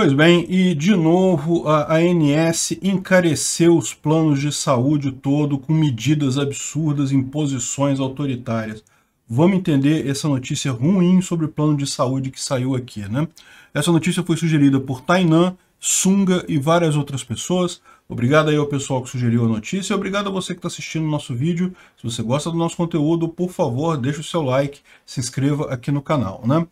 Pois bem, e de novo a ANS encareceu os planos de saúde todo com medidas absurdas, imposições autoritárias. Vamos entender essa notícia ruim sobre o plano de saúde que saiu aqui, né? Essa notícia foi sugerida por Tainan, Sunga e várias outras pessoas. Obrigado aí ao pessoal que sugeriu a notícia. Obrigado a você que está assistindo o nosso vídeo. Se você gosta do nosso conteúdo, por favor, deixe o seu like, se inscreva aqui no canal, né?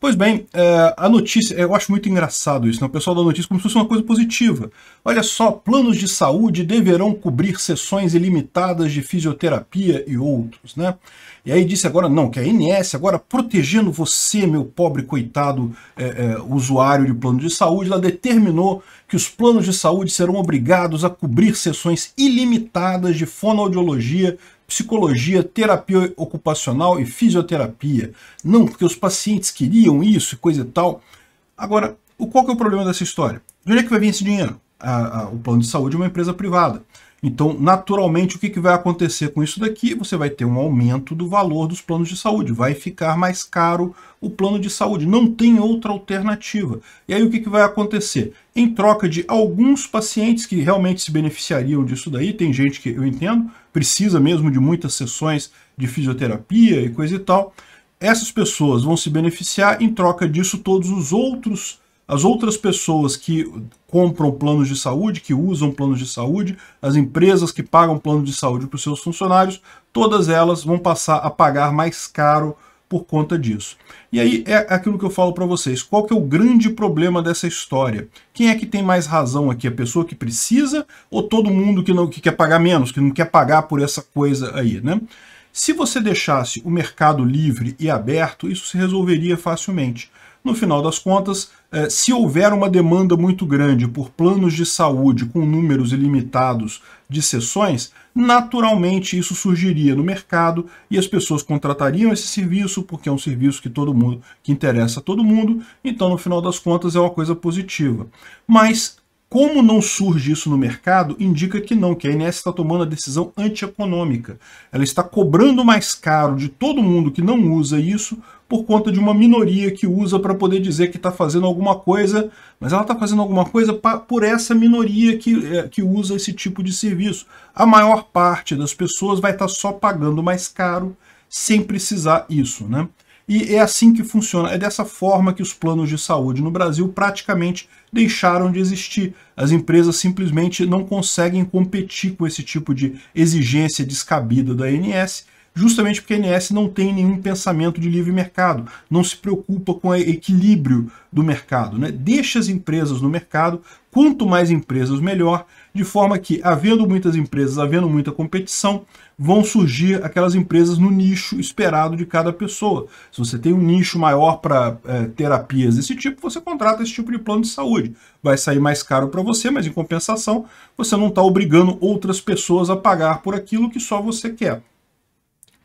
Pois bem, é, a notícia, eu acho muito engraçado isso, né? o pessoal da notícia como se fosse uma coisa positiva. Olha só, planos de saúde deverão cobrir sessões ilimitadas de fisioterapia e outros, né? E aí disse agora, não, que a ANS agora protegendo você, meu pobre coitado é, é, usuário de plano de saúde, ela determinou que os planos de saúde serão obrigados a cobrir sessões ilimitadas de fonoaudiologia psicologia, terapia ocupacional e fisioterapia. Não, porque os pacientes queriam isso e coisa e tal. Agora, qual que é o problema dessa história? De onde é que vai vir esse dinheiro? A, a, o plano de saúde é uma empresa privada. Então, naturalmente, o que, que vai acontecer com isso daqui? Você vai ter um aumento do valor dos planos de saúde, vai ficar mais caro o plano de saúde, não tem outra alternativa. E aí o que, que vai acontecer? Em troca de alguns pacientes que realmente se beneficiariam disso daí, tem gente que, eu entendo, precisa mesmo de muitas sessões de fisioterapia e coisa e tal, essas pessoas vão se beneficiar, em troca disso todos os outros as outras pessoas que compram planos de saúde, que usam planos de saúde, as empresas que pagam plano de saúde para os seus funcionários, todas elas vão passar a pagar mais caro por conta disso. E aí é aquilo que eu falo para vocês, qual que é o grande problema dessa história? Quem é que tem mais razão aqui, a pessoa que precisa ou todo mundo que não que quer pagar menos, que não quer pagar por essa coisa aí, né? Se você deixasse o mercado livre e aberto, isso se resolveria facilmente. No final das contas, eh, se houver uma demanda muito grande por planos de saúde com números ilimitados de sessões, naturalmente isso surgiria no mercado e as pessoas contratariam esse serviço porque é um serviço que todo mundo que interessa a todo mundo, então no final das contas é uma coisa positiva. Mas como não surge isso no mercado, indica que não, que a INS está tomando a decisão antieconômica. Ela está cobrando mais caro de todo mundo que não usa isso por conta de uma minoria que usa para poder dizer que está fazendo alguma coisa, mas ela está fazendo alguma coisa pra, por essa minoria que, é, que usa esse tipo de serviço. A maior parte das pessoas vai estar tá só pagando mais caro sem precisar isso, né? E é assim que funciona, é dessa forma que os planos de saúde no Brasil praticamente deixaram de existir. As empresas simplesmente não conseguem competir com esse tipo de exigência descabida da ANS justamente porque a ANS não tem nenhum pensamento de livre mercado, não se preocupa com o equilíbrio do mercado. Né? Deixa as empresas no mercado, quanto mais empresas, melhor, de forma que, havendo muitas empresas, havendo muita competição, vão surgir aquelas empresas no nicho esperado de cada pessoa. Se você tem um nicho maior para é, terapias desse tipo, você contrata esse tipo de plano de saúde. Vai sair mais caro para você, mas em compensação, você não está obrigando outras pessoas a pagar por aquilo que só você quer.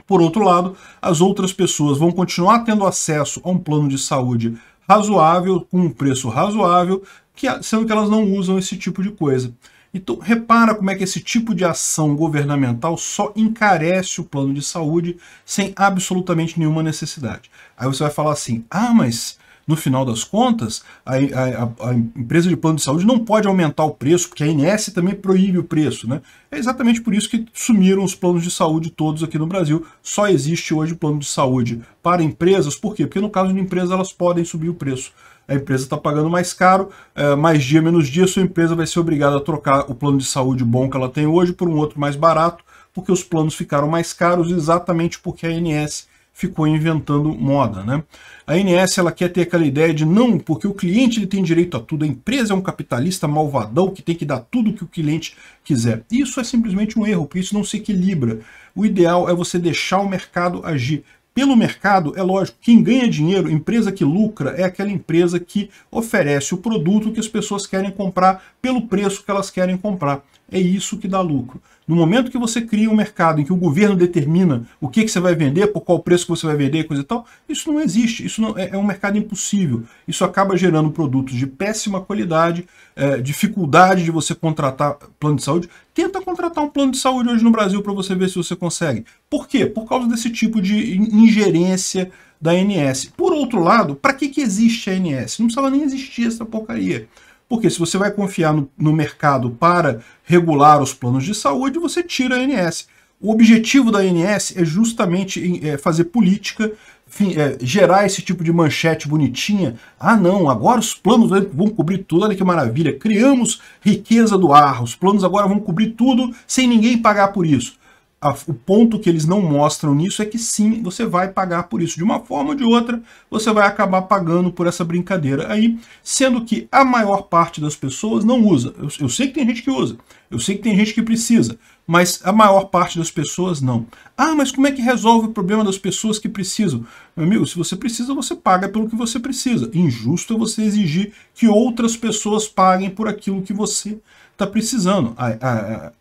Por outro lado, as outras pessoas vão continuar tendo acesso a um plano de saúde razoável, com um preço razoável, que, sendo que elas não usam esse tipo de coisa. Então, repara como é que esse tipo de ação governamental só encarece o plano de saúde sem absolutamente nenhuma necessidade. Aí você vai falar assim: ah, mas no final das contas, a, a, a, empresa de plano de saúde não pode aumentar o preço, porque a INS também proíbe o preço. Né? É exatamente por isso que sumiram os planos de saúde todos aqui no Brasil. Só existe hoje plano de saúde para empresas. Por quê? Porque no caso de empresas elas podem subir o preço. A empresa está pagando mais caro, é, mais dia, menos dia, sua empresa vai ser obrigada a trocar o plano de saúde bom que ela tem hoje por um outro mais barato, porque os planos ficaram mais caros exatamente porque a INS ficou inventando moda. Né? A ANS ela quer ter aquela ideia de não, porque o cliente ele tem direito a tudo, a empresa é um capitalista malvadão que tem que dar tudo que o cliente quiser. Isso é simplesmente um erro, porque isso não se equilibra. O ideal é você deixar o mercado agir. Pelo mercado, é lógico, quem ganha dinheiro, empresa que lucra, é aquela empresa que oferece o produto que as pessoas querem comprar pelo preço que elas querem comprar. É isso que dá lucro. No momento que você cria um mercado em que o governo determina o que, que você vai vender, por qual preço que você vai vender, coisa e tal, isso não existe. Isso não, é, é um mercado impossível. Isso acaba gerando produtos de péssima qualidade, é, dificuldade de você contratar plano de saúde. Tenta contratar um plano de saúde hoje no Brasil para você ver se você consegue. Por quê? Por causa desse tipo de ingerência da ANS. Por outro lado, para que, que existe a ANS? Não precisava nem existir essa porcaria. Porque se você vai confiar no, no mercado para regular os planos de saúde, você tira a ANS. O objetivo da ANS é justamente é, fazer política, enfim, é, gerar esse tipo de manchete bonitinha. Ah, não, agora os planos vão cobrir tudo, olha que maravilha. Criamos riqueza do ar, os planos agora vão cobrir tudo sem ninguém pagar por isso a, o ponto que eles não mostram nisso é que sim, você vai pagar por isso. De uma forma ou de outra, você vai acabar pagando por essa brincadeira aí, sendo que a maior parte das pessoas não usa. Eu, eu sei que tem gente que usa, eu sei que tem gente que precisa, mas a maior parte das pessoas não. Ah, mas como é que resolve o problema das pessoas que precisam? Meu amigo, se você precisa, você paga pelo que você precisa. Injusto é você exigir que outras pessoas paguem por aquilo que você está precisando. A, a,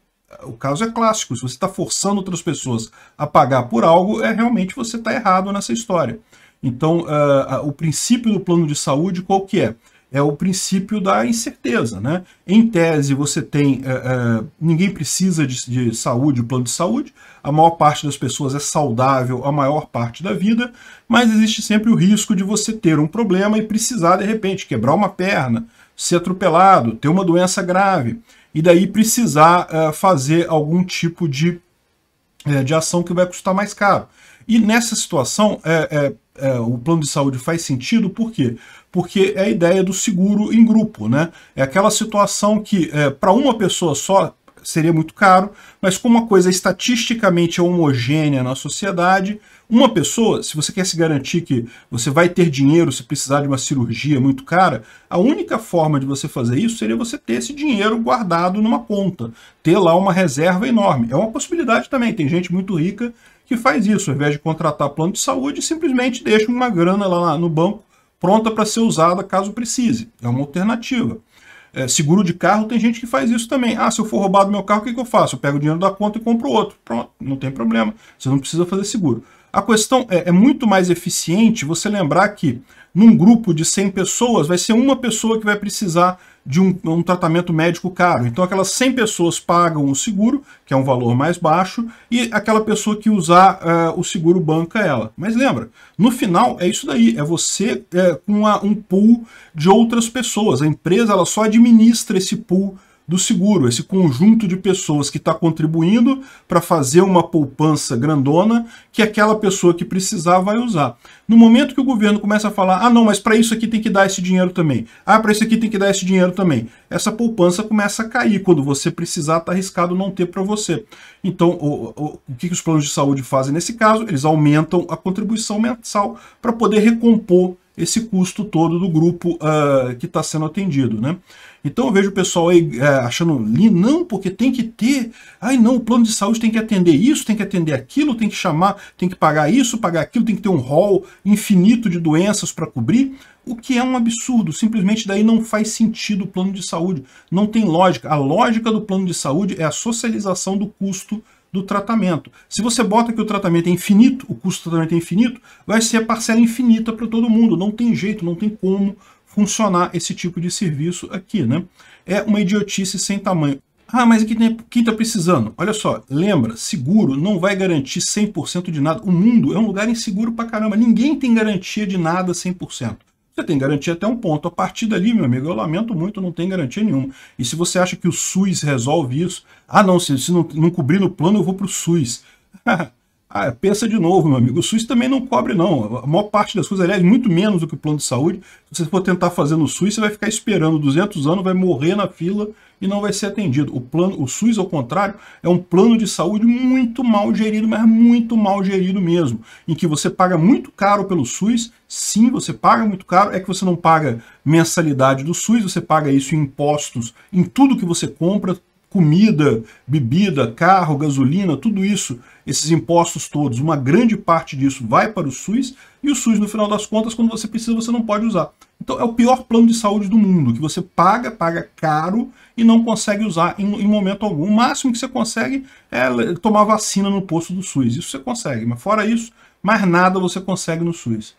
o caso é clássico. Se você está forçando outras pessoas a pagar por algo, é realmente você está errado nessa história. Então, uh, o princípio do plano de saúde qual que é? É o princípio da incerteza, né? Em tese, você tem... Uh, uh, ninguém precisa de, de saúde, plano de saúde. A maior parte das pessoas é saudável a maior parte da vida, mas existe sempre o risco de você ter um problema e precisar, de repente, quebrar uma perna, ser atropelado, ter uma doença grave e daí precisar uh, fazer algum tipo de, eh, de ação que vai custar mais caro. E nessa situação, é, é, é, o plano de saúde faz sentido, por quê? Porque é a ideia do seguro em grupo, né? É aquela situação que, eh, para uma pessoa só, seria muito caro, mas como a coisa estatisticamente é homogênea na sociedade, uma pessoa, se você quer se garantir que você vai ter dinheiro se precisar de uma cirurgia muito cara, a única forma de você fazer isso seria você ter esse dinheiro guardado numa conta, ter lá uma reserva enorme. É uma possibilidade também, tem gente muito rica que faz isso, ao invés de contratar plano de saúde, simplesmente deixa uma grana lá no banco pronta para ser usada caso precise. É uma alternativa. É, seguro de carro, tem gente que faz isso também. Ah, se eu for roubado meu carro, o que, que eu faço? Eu pego o dinheiro da conta e compro outro. Pronto, não tem problema. Você não precisa fazer seguro. A questão é, é muito mais eficiente você lembrar que num grupo de 100 pessoas, vai ser uma pessoa que vai precisar de um, um, tratamento médico caro. Então aquelas 100 pessoas pagam o seguro, que é um valor mais baixo, e aquela pessoa que usar uh, o seguro banca ela. Mas lembra, no final é isso daí, é você eh, com é, um pool de outras pessoas. A empresa ela só administra esse pool do seguro, esse conjunto de pessoas que está contribuindo para fazer uma poupança grandona que aquela pessoa que precisar vai usar. No momento que o governo começa a falar, ah não, mas para isso aqui tem que dar esse dinheiro também, ah, para isso aqui tem que dar esse dinheiro também, essa poupança começa a cair. Quando você precisar, está arriscado não ter para você. Então, o, o, o que, que os planos de saúde fazem nesse caso? Eles aumentam a contribuição mensal para poder recompor esse custo todo do grupo uh, que está sendo atendido, né? Então eu vejo o pessoal aí uh, achando, não, porque tem que ter, ai não, o plano de saúde tem que atender isso, tem que atender aquilo, tem que chamar, tem que pagar isso, pagar aquilo, tem que ter um rol infinito de doenças para cobrir, o que é um absurdo, simplesmente daí não faz sentido o plano de saúde, não tem lógica. A lógica do plano de saúde é a socialização do custo do tratamento. Se você bota que o tratamento é infinito, o custo do tratamento é infinito, vai ser a parcela infinita para todo mundo. Não tem jeito, não tem como funcionar esse tipo de serviço aqui, né? É uma idiotice sem tamanho. Ah, mas quem está precisando? Olha só, lembra, seguro não vai garantir 100% de nada. O mundo é um lugar inseguro pra caramba. Ninguém tem garantia de nada 100%. Você tem garantia até um ponto. A partir dali, meu amigo, eu lamento muito, não tem garantia nenhuma. E se você acha que o SUS resolve isso, ah não, se, se não, não cobrir no plano, eu vou para o SUS. Ah, pensa de novo, meu amigo. O SUS também não cobre, não. A maior parte das coisas, aliás, muito menos do que o plano de saúde. Se você for tentar fazer no SUS, você vai ficar esperando 200 anos, vai morrer na fila e não vai ser atendido. O, plano, o SUS, ao contrário, é um plano de saúde muito mal gerido, mas muito mal gerido mesmo. Em que você paga muito caro pelo SUS. Sim, você paga muito caro. É que você não paga mensalidade do SUS, você paga isso em impostos, em tudo que você compra, comida, bebida, carro, gasolina, tudo isso, esses impostos todos, uma grande parte disso vai para o SUS, e o SUS, no final das contas, quando você precisa, você não pode usar. Então é o pior plano de saúde do mundo, que você paga, paga caro e não consegue usar em, em momento algum. O máximo que você consegue é tomar vacina no posto do SUS, isso você consegue, mas fora isso, mais nada você consegue no SUS.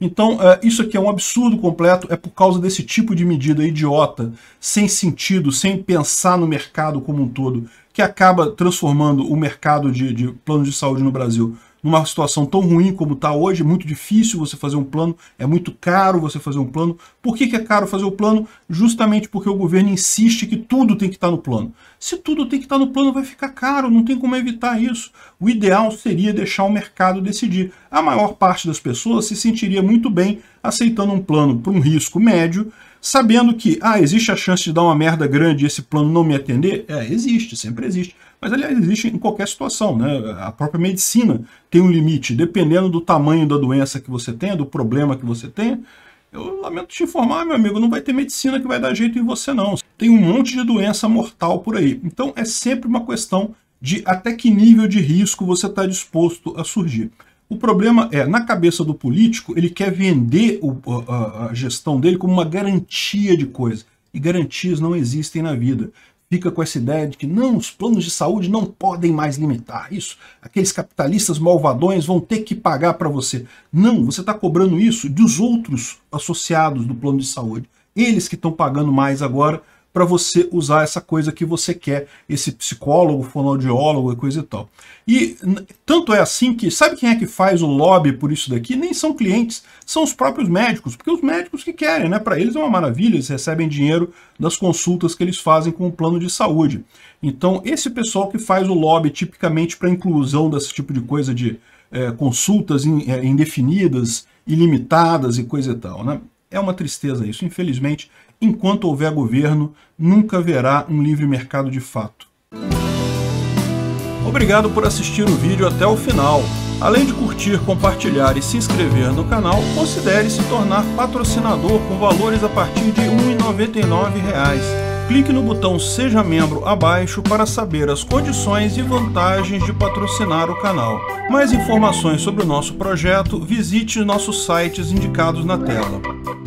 Então, é, isso aqui é um absurdo completo, é por causa desse tipo de medida idiota, sem sentido, sem pensar no mercado como um todo, que acaba transformando o mercado de, de planos de saúde no Brasil numa situação tão ruim como está hoje, é muito difícil você fazer um plano, é muito caro você fazer um plano. Por que, que é caro fazer o um plano? Justamente porque o governo insiste que tudo tem que estar tá no plano. Se tudo tem que estar tá no plano, vai ficar caro, não tem como evitar isso. O ideal seria deixar o mercado decidir. A maior parte das pessoas se sentiria muito bem aceitando um plano para um risco médio, sabendo que, ah, existe a chance de dar uma merda grande e esse plano não me atender? É, existe, sempre existe mas aliás existe em qualquer situação, né? A própria medicina tem um limite, dependendo do tamanho da doença que você tem, do problema que você tem. Eu lamento te informar, meu amigo, não vai ter medicina que vai dar jeito em você não. Tem um monte de doença mortal por aí. Então é sempre uma questão de até que nível de risco você está disposto a surgir. O problema é, na cabeça do político, ele quer vender o, a, a, gestão dele como uma garantia de coisa. E garantias não existem na vida fica com essa ideia de que não, os planos de saúde não podem mais limitar isso. Aqueles capitalistas malvadões vão ter que pagar para você. Não, você está cobrando isso dos outros associados do plano de saúde. Eles que estão pagando mais agora para você usar essa coisa que você quer, esse psicólogo, fonoaudiólogo e coisa e tal. E tanto é assim que, sabe quem é que faz o lobby por isso daqui? Nem são clientes, são os próprios médicos, porque os médicos que querem, né? Para eles é uma maravilha, eles recebem dinheiro das consultas que eles fazem com o plano de saúde. Então, esse pessoal que faz o lobby tipicamente para inclusão desse tipo de coisa de é, consultas in, é, indefinidas, ilimitadas e coisa e tal, né? É uma tristeza isso, infelizmente enquanto houver governo, nunca haverá um livre mercado de fato. Obrigado por assistir o vídeo até o final. Além de curtir, compartilhar e se inscrever no canal, considere se tornar patrocinador com valores a partir de R$ 1,99 clique no botão Seja Membro abaixo para saber as condições e vantagens de patrocinar o canal. Mais informações sobre o nosso projeto, visite nossos sites indicados na tela.